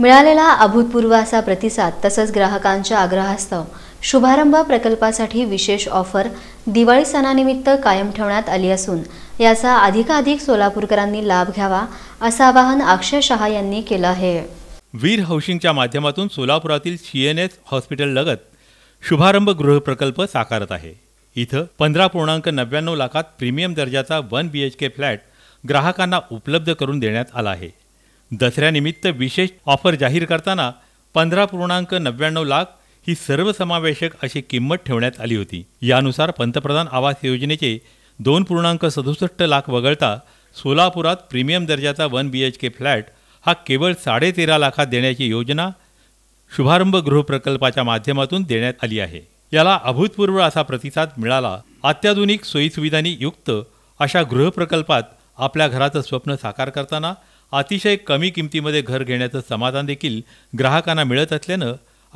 मिळालेला अभूतपूर्व असा प्रतिसाद तसंच ग्राहकांच्या आग्रहास्तव शुभारंभ प्रकल्पासाठी विशेष ऑफर दिवाळी सणानिमित्त कायम ठेवण्यात आली असून याचा अधिकाधिक सोलापूरकरांनी लाभ घ्यावा असं आवाहन अक्षय शहा यांनी केलं आहे वीर हाऊसिंगच्या माध्यमातून सोलापुरातील सी एन एस हॉस्पिटललगत शुभारंभ गृह प्रकल्प साकारत आहे इथं पंधरा पूर्णांक नव्याण्णव लाखात प्रीमियम दर्जाचा one B H K flat ग्राहकांना उपलब्ध करून देण्यात आला आहे दसऱ्यानिमित्त विशेष ऑफर जाहीर करताना पंधरा पूर्णांक नव्याण्णव लाख ही सर्वसमावेशक अशी किंमत ठेवण्यात आली होती यानुसार पंतप्रधान आवास योजनेचे दोन पूर्णांक सदुसष्ट लाख वगळता सोलापुरात प्रीमियम दर्जाचा one B H K flat हा केवळ साडेतेरा लाखात देण्याची योजना शुभारंभ गृहप्रकल्पाच्या माध्यमातून देण्यात आली आहे याला अभूतपूर्व असा प्रतिसाद मिळाला अत्याधुनिक सोयीसुविधांनी युक्त अशा गृहप्रकल्पात आपल्या घराचं स्वप्न साकार करताना अतिशय कमी किमतीमध्ये घर घेण्याचं समाधान देखील ग्राहकांना मिळत असल्यानं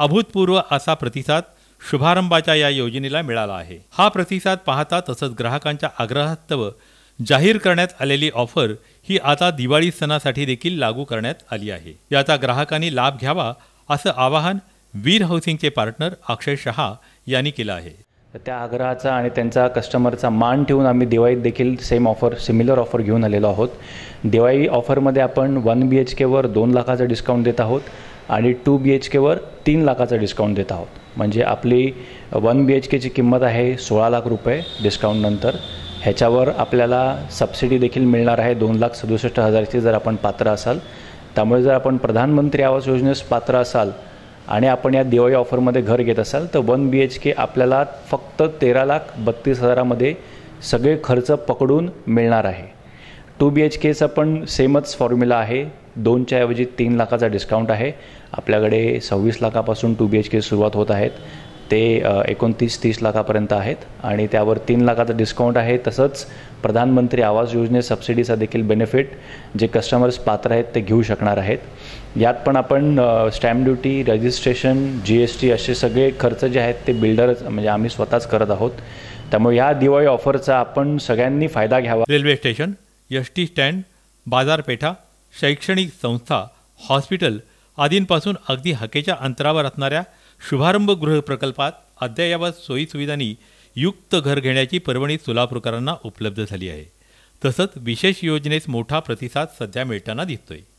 अभूतपूर्व असा प्रतिसाद शुभारंभाच्या या योजनेला मिळाला आहे हा प्रतिसाद पाहता तसंच ग्राहकांच्या आग्रहास्तव जाहीर करण्यात आलेली ऑफर ही आता दिवाळी सणासाठी देखील लागू करण्यात आली आहे याचा ग्राहकांनी लाभ घ्यावा असं आवाहन वीर हाऊसिंगचे पार्टनर अक्षय शहा यांनी केलं आहे त्या आग्रहाचा आणि त्यांचा कस्टमरचा मान ठेवून आम्ही दिवाळीत देखील सेम ऑफर सिमिलर ऑफर घेऊन आलेलो आहोत दिवाळी ऑफरमध्ये आपण वन बी एच केवर दोन लाखाचा डिस्काउंट देत आहोत आणि टू बी एच केवर तीन लाखाचा डिस्काउंट देत आहोत म्हणजे आपली वन बी एच केची किंमत आहे सोळा लाख रुपये डिस्काउंटनंतर ह्याच्यावर आपल्याला सबसिडी देखील मिळणार आहे दोन लाख सदुसष्ट हजारची जर आपण पात्र असाल त्यामुळे जर आपण प्रधानमंत्री आवास योजनेस पात्र असाल आणि आपण या दिवाळी ऑफरमध्ये घर घेत असाल तर वन बी एच के आपल्याला फक्त तेरा लाख बत्तीस हजारामध्ये सगळे खर्च पकडून मिळणार आहे टू बी एच केचा पण सेमच फॉर्म्युला आहे दोनच्याऐवजी ऐवजी तीन लाखाचा डिस्काउंट आहे आपल्याकडे सव्वीस लाखापासून टू बी एच के सुरुवात होत आहेत ते एकोणतीस तीस लाखापर्यंत आहेत आणि त्यावर तीन लाखाचा डिस्काउंट आहे तसंच प्रधानमंत्री आवास योजने सबसिडीचा देखील बेनिफिट जे कस्टमर्स पात्र आहेत ते घेऊ शकणार आहेत यात पण आपण stamp duty registration G S T असे सगळे खर्च जे आहेत ते बिल्डरच म्हणजे आम्ही स्वतःच करत आहोत त्यामुळे या दिवाळी ऑफरचा आपण सगळ्यांनी फायदा घ्यावा railway station S T stand बाजारपेठा शैक्षणिक संस्था हॉस्पिटल आदींपासून अगदी हकेच्या अंतरावर असणाऱ्या शुभारंभ गृह प्रकल्पात अद्ययावत सोयीसुविधांनी युक्त घर घेण्याची परवणी सोलापूरकरांना उपलब्ध झाली आहे तसंच विशेष योजनेस मोठा प्रतिसाद सध्या मिळताना दिसतोय